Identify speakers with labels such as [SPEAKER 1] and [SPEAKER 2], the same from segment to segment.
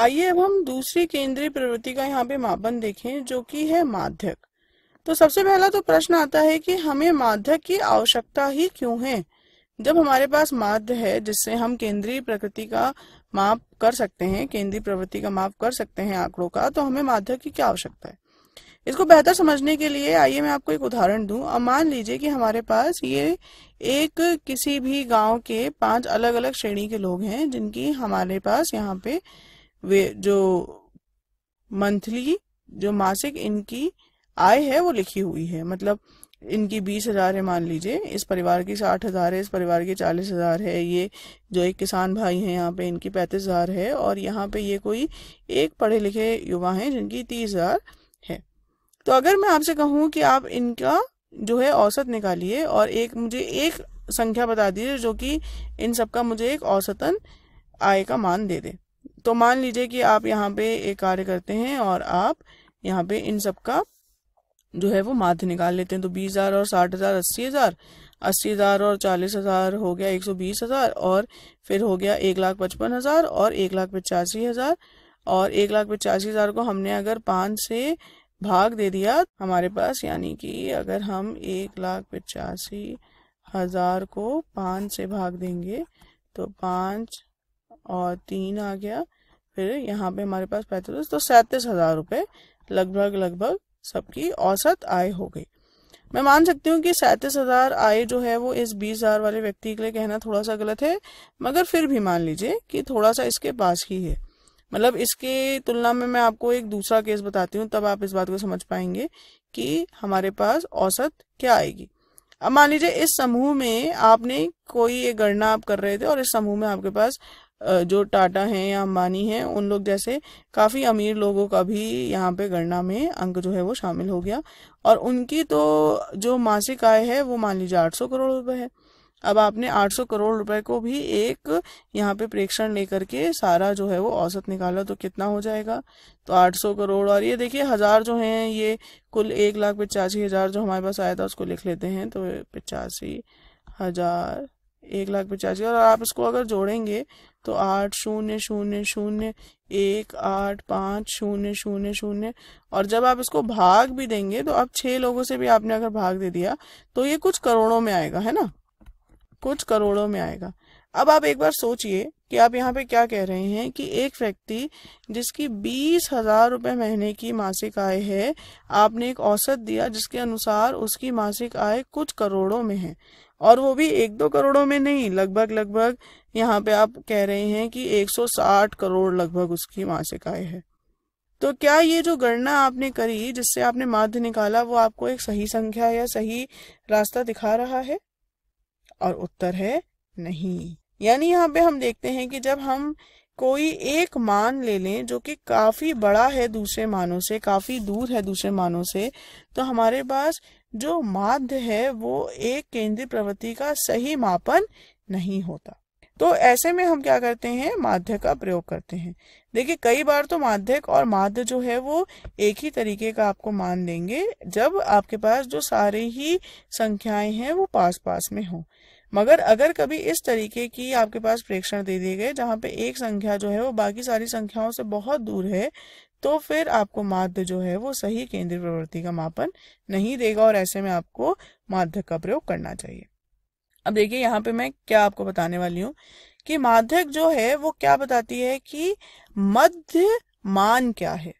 [SPEAKER 1] आइए अब हम दूसरी केंद्रीय प्रवृत्ति का यहाँ पे मापन देखें जो कि है माध्यक तो सबसे पहला तो प्रश्न आता है कि हमें माध्यक की आवश्यकता ही क्यों है जब हमारे पास माध्य है जिससे हम केंद्रीय प्रकृति का माप कर सकते हैं केंद्रीय प्रवृत्ति का माप कर सकते हैं आंकड़ों का तो हमें माध्यक की क्या आवश्यकता है इसको बेहतर समझने के लिए आइए मैं आपको एक उदाहरण दूं अब मान लीजिए कि हमारे पास ये एक किसी भी गांव के पांच अलग अलग श्रेणी के लोग हैं जिनकी हमारे पास यहाँ पे वे जो मंथली जो मासिक इनकी आय है वो लिखी हुई है मतलब इनकी बीस हजार है मान लीजिए इस परिवार की साठ हजार है इस परिवार की चालीस हजार है ये जो एक किसान भाई है यहाँ पे इनकी पैंतीस हजार है और यहाँ पे ये कोई एक पढ़े लिखे युवा हैं जिनकी तीस हजार है तो अगर मैं आपसे कहूँ कि आप इनका जो है औसत निकालिए और एक मुझे एक संख्या बता दीजिए जो कि इन सबका मुझे एक औसतन आय का मान दे दे तो मान लीजिए कि आप यहाँ पे एक कार्य करते हैं और आप यहाँ पे इन सब का जो है वो माध्य निकाल लेते हैं तो बीस हजार और साठ हजार अस्सी हजार अस्सी हजार और चालीस हजार हो गया एक सौ बीस हजार और फिर हो गया एक लाख पचपन हजार और एक लाख पचासी हजार और एक लाख पचासी हजार को हमने अगर पाँच से भाग दे दिया हमारे पास यानी कि अगर हम एक लाख पचासी हजार को पाँच से भाग देंगे तो पाँच और तीन आ गया फिर यहाँ पे हमारे पास पैंतालीस तो सैंतीस हजार रुपये लगभग लगभग सबकी औसत आय हो गई मैं मान सकती हूँ कि सैंतीस हजार आय जो है वो इस बीस हजार वाले व्यक्ति के लिए कहना थोड़ा सा गलत है मगर फिर भी मान लीजिए कि थोड़ा सा इसके पास ही है मतलब इसके तुलना में मैं आपको एक दूसरा केस बताती हूँ तब आप इस बात को समझ पाएंगे कि हमारे पास औसत क्या आएगी अब मान लीजिए इस समूह में आपने कोई एक गणना आप कर रहे थे और इस समूह में आपके पास जो टाटा हैं या अंबानी हैं उन लोग जैसे काफ़ी अमीर लोगों का भी यहाँ पे गणना में अंक जो है वो शामिल हो गया और उनकी तो जो मासिक आय है वो मान लीजिए 800 करोड़ रुपए है अब आपने 800 करोड़ रुपए को भी एक यहाँ पे प्रेक्षण लेकर के सारा जो है वो औसत निकाला तो कितना हो जाएगा तो 800 करोड़ और ये देखिए हज़ार जो हैं ये कुल एक लाख पचासी हज़ार जो हमारे पास आया था उसको लिख लेते हैं तो पचासी हज़ार एक लाख पचासी और आप इसको अगर जोड़ेंगे तो आठ शून्य शून्य शून्य एक आठ पाँच शून्य शून्य शून्य और जब आप इसको भाग भी देंगे तो आप छह लोगों से भी आपने अगर भाग दे दिया तो ये कुछ करोड़ों में आएगा है ना कुछ करोड़ों में आएगा अब आप एक बार सोचिए कि आप यहाँ पे क्या कह रहे हैं कि एक व्यक्ति जिसकी बीस हजार रुपये महीने की मासिक आय है आपने एक औसत दिया जिसके अनुसार उसकी मासिक आय कुछ करोड़ों में है और वो भी एक दो करोड़ों में नहीं लगभग लगभग यहाँ पे आप कह रहे हैं कि 160 करोड़ लगभग उसकी मासिक आय है तो क्या ये जो गणना आपने करी जिससे आपने माध्य निकाला वो आपको एक सही संख्या या सही रास्ता दिखा रहा है और उत्तर है नहीं यानी यहाँ पे हम देखते हैं कि जब हम कोई एक मान ले लें जो कि काफी बड़ा है दूसरे मानों से काफी दूर है दूसरे मानों से तो हमारे पास जो माध्य है वो एक केंद्रीय प्रवृत्ति का सही मापन नहीं होता तो ऐसे में हम क्या करते हैं माध्य का प्रयोग करते हैं देखिए कई बार तो माध्यक और माध्य जो है वो एक ही तरीके का आपको मान देंगे जब आपके पास जो सारे ही संख्याएं हैं वो पास पास में हो मगर अगर कभी इस तरीके की आपके पास प्रेक्षण दे दिए गए जहाँ पे एक संख्या जो है वो बाकी सारी संख्याओं से बहुत दूर है तो फिर आपको माध्य जो है वो सही केंद्रीय प्रवृत्ति का मापन नहीं देगा और ऐसे में आपको माध्य का प्रयोग करना चाहिए अब देखिए यहाँ पे मैं क्या आपको बताने वाली हूँ कि माध्यक जो है वो क्या बताती है कि मध्य मान क्या है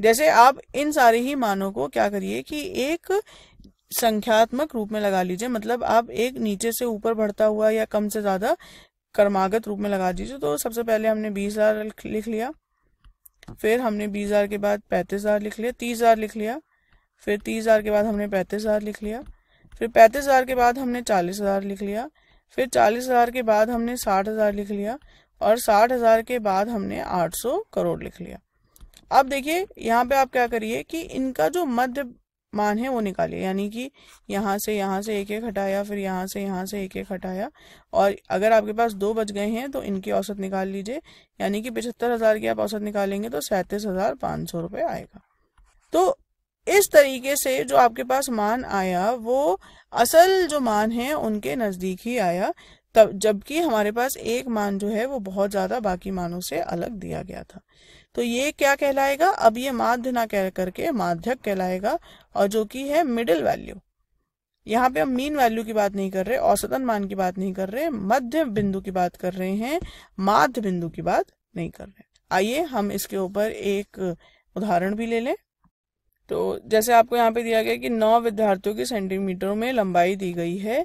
[SPEAKER 1] जैसे आप इन सारे ही मानों को क्या करिए कि एक संख्यात्मक रूप में लगा लीजिए मतलब आप एक नीचे से ऊपर बढ़ता हुआ या कम से ज्यादा कर्मागत रूप में लगा दीजिए तो सबसे पहले हमने बीस हजार लिख लिया फिर हमने बीस हज़ार के बाद पैंतीस हज़ार लिख लिया तीस हज़ार लिख लिया फिर तीस हज़ार के बाद हमने पैंतीस हज़ार लिख लिया फिर पैंतीस हज़ार के बाद हमने चालीस हज़ार लिख लिया फिर चालीस हज़ार के बाद हमने साठ हज़ार लिख लिया और साठ हज़ार के बाद हमने आठ सौ करोड़ लिख लिया अब देखिए यहाँ पे आप क्या करिए कि इनका जो मध्य मान है वो निकालिए यानी कि यहाँ से यहाँ से एक एक हटाया फिर यहाँ से यहाँ से एक एक हटाया और अगर आपके पास दो बच गए हैं तो इनकी औसत निकाल लीजिए यानी कि पिछहत्तर हज़ार की आप औसत निकालेंगे तो सैंतीस हज़ार पाँच सौ रुपये आएगा तो इस तरीके से जो आपके पास मान आया वो असल जो मान है उनके नज़दीक ही आया तब जबकि हमारे पास एक मान जो है वो बहुत ज्यादा बाकी मानों से अलग दिया गया था तो ये क्या कहलाएगा अब ये माध्य ना कह करके माध्यक कहलाएगा और जो कि है मिडिल वैल्यू यहाँ पे हम मीन वैल्यू की बात नहीं कर रहे औसतन मान की बात नहीं कर रहे मध्य बिंदु की बात कर रहे हैं माध्य बिंदु की बात नहीं कर रहे आइए हम इसके ऊपर एक उदाहरण भी ले लें तो जैसे आपको यहाँ पे दिया गया कि नौ विद्यार्थियों की सेंटीमीटरों में लंबाई दी गई है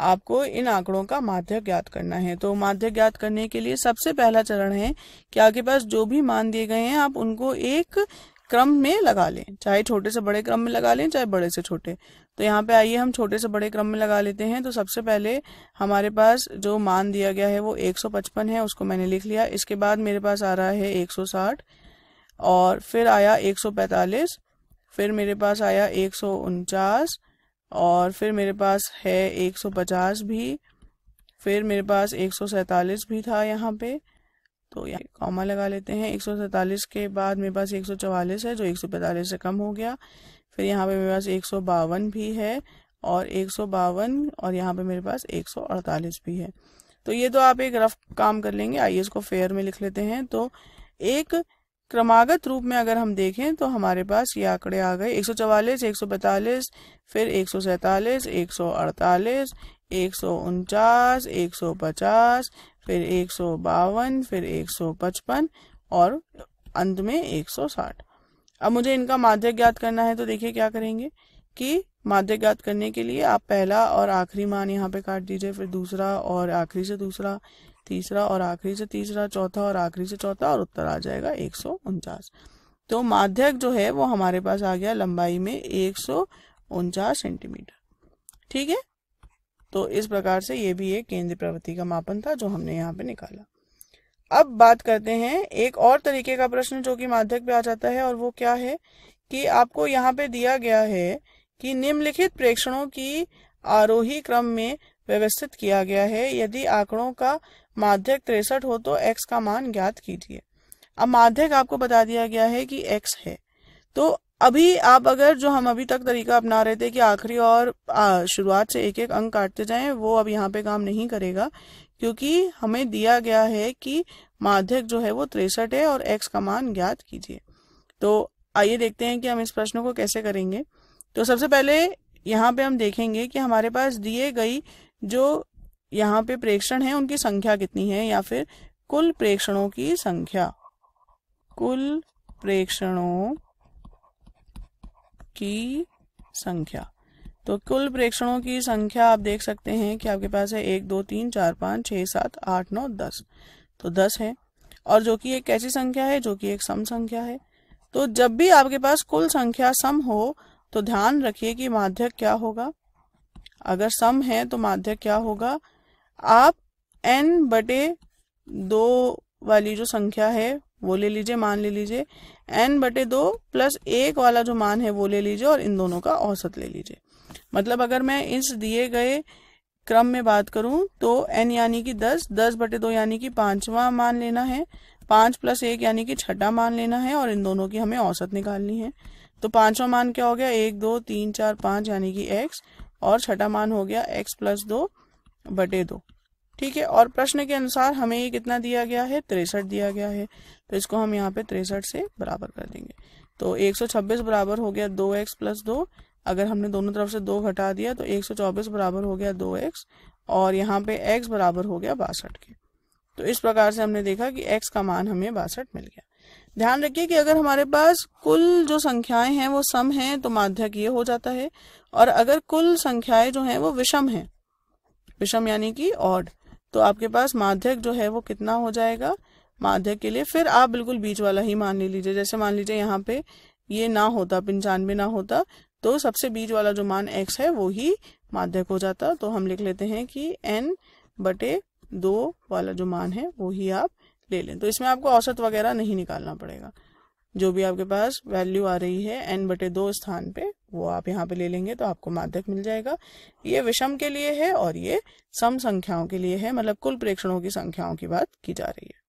[SPEAKER 1] आपको इन आंकड़ों का माध्य ज्ञात करना है तो माध्य ज्ञात करने के लिए सबसे पहला चरण है कि आपके पास जो भी मान दिए गए हैं आप उनको एक क्रम में लगा लें चाहे छोटे से बड़े क्रम में लगा लें चाहे बड़े से छोटे तो यहाँ पे आइए हम छोटे से बड़े क्रम में लगा लेते हैं तो सबसे पहले हमारे पास जो मान दिया गया है वो 155 है उसको मैंने लिख लिया इसके बाद मेरे पास आ रहा है 160 और फिर आया 145 फिर मेरे पास आया एक और फिर मेरे पास है 150 भी फिर मेरे पास एक भी था यहाँ पे तो यहाँ कॉमा लगा लेते हैं एक के बाद मेरे पास एक है जो एक से कम हो गया फिर यहाँ पे मेरे पास एक भी है और एक और यहाँ पे मेरे पास एक भी है तो ये तो आप एक रफ काम कर लेंगे आइए इसको फेयर में लिख लेते हैं तो एक क्रमागत रूप में अगर हम देखें तो हमारे पास ये आंकड़े आ गए 144, 145, फिर 147, 148, 149, 150, फिर एक फिर 155 और अंत में 160। अब मुझे इनका माध्य ज्ञात करना है तो देखिए क्या करेंगे कि माध्य ज्ञात करने के लिए आप पहला और आखिरी मान यहाँ पे काट दीजिए फिर दूसरा और आखिरी से दूसरा तीसरा और आखिरी से तीसरा चौथा और आखिरी से चौथा और उत्तर आ जाएगा एक सौ उनचास तो माध्यक जो है वो हमारे पास आ गया लंबाई में एक सौ उनचास सेंटीमीटर ठीक है तो इस प्रकार से ये भी एक केंद्र प्रवृत्ति का मापन था जो हमने यहाँ पे निकाला अब बात करते हैं एक और तरीके का प्रश्न जो कि माध्यक पे आ जाता है और वो क्या है कि आपको यहाँ पे दिया गया है कि निम्नलिखित प्रेक्षणों की आरोही क्रम में व्यवस्थित किया गया है यदि आंकड़ों का माध्यक तिरसठ हो तो एक्स का मान ज्ञात कीजिए अब माध्यक आपको बता दिया गया है कि एक्स है तो अभी आप अगर जो हम अभी तक तरीका अपना रहे थे कि आखिरी और शुरुआत से एक एक अंक काटते जाएं वो अब यहाँ पे काम नहीं करेगा क्योंकि हमें दिया गया है कि माध्यक जो है वो तिरसठ है और एक्स का मान ज्ञात कीजिए तो आइए देखते हैं कि हम इस प्रश्न को कैसे करेंगे तो सबसे पहले यहाँ पे हम देखेंगे कि हमारे पास दिए गई जो यहाँ पे प्रेक्षण है उनकी संख्या कितनी है या फिर कुल प्रेक्षणों की संख्या कुल प्रेक्षणों की संख्या तो कुल प्रेक्षणों की संख्या आप देख सकते हैं कि आपके पास है एक दो तीन चार पाँच छः सात आठ नौ दस तो दस है और जो कि एक ऐसी संख्या है जो कि एक सम संख्या है तो जब भी आपके पास कुल संख्या सम हो तो ध्यान रखिए कि माध्यक क्या होगा अगर सम है तो माध्य क्या होगा आप एन बटे दो वाली जो संख्या है वो ले लीजिए मान ले लीजिए एन बटे दो प्लस एक वाला जो मान है वो ले लीजिए और इन दोनों का औसत ले लीजिए मतलब अगर मैं इस दिए गए क्रम में बात करूं तो एन यानी कि दस दस बटे दो यानी कि पांचवा मान लेना है पांच प्लस एक यानी कि छठा मान लेना है और इन दोनों की हमें औसत निकालनी है तो पांचवा मान क्या हो गया एक दो तीन चार पांच यानी कि एक्स और छठा मान हो गया एक्स प्लस दो बटे दो ठीक है और प्रश्न के अनुसार हमें ये कितना दिया गया है तिरसठ दिया गया है तो इसको हम यहाँ पे तिरसठ से बराबर कर देंगे तो 126 बराबर हो गया 2x एक्स प्लस दो अगर हमने दोनों तरफ से दो घटा दिया तो 124 बराबर हो गया 2x और यहाँ पे x बराबर हो गया बासठ के तो इस प्रकार से हमने देखा कि x का मान हमें बासठ मिल गया ध्यान रखिए कि अगर हमारे पास कुल जो संख्याएं हैं वो सम हैं तो माध्यक ये हो जाता है और अगर कुल संख्याएं जो हैं वो विषम हैं विषम यानी कि ऑड तो आपके पास माध्यक जो है वो कितना हो जाएगा माध्यक के लिए फिर आप बिल्कुल बीच वाला ही मान ले लीजिए जैसे मान लीजिए यहाँ पे ये ना होता पंचानवे ना होता तो सबसे बीच वाला जो मान एक्स है वो ही माध्यक हो जाता तो हम लिख लेते हैं कि एन बटे दो वाला जो मान है वो ही आप ले लें तो इसमें आपको औसत वगैरह नहीं निकालना पड़ेगा जो भी आपके पास वैल्यू आ रही है एन बटे दो स्थान पे वो आप यहाँ पे ले लेंगे तो आपको माध्यक मिल जाएगा ये विषम के लिए है और ये सम संख्याओं के लिए है मतलब कुल प्रेक्षणों की संख्याओं की बात की जा रही है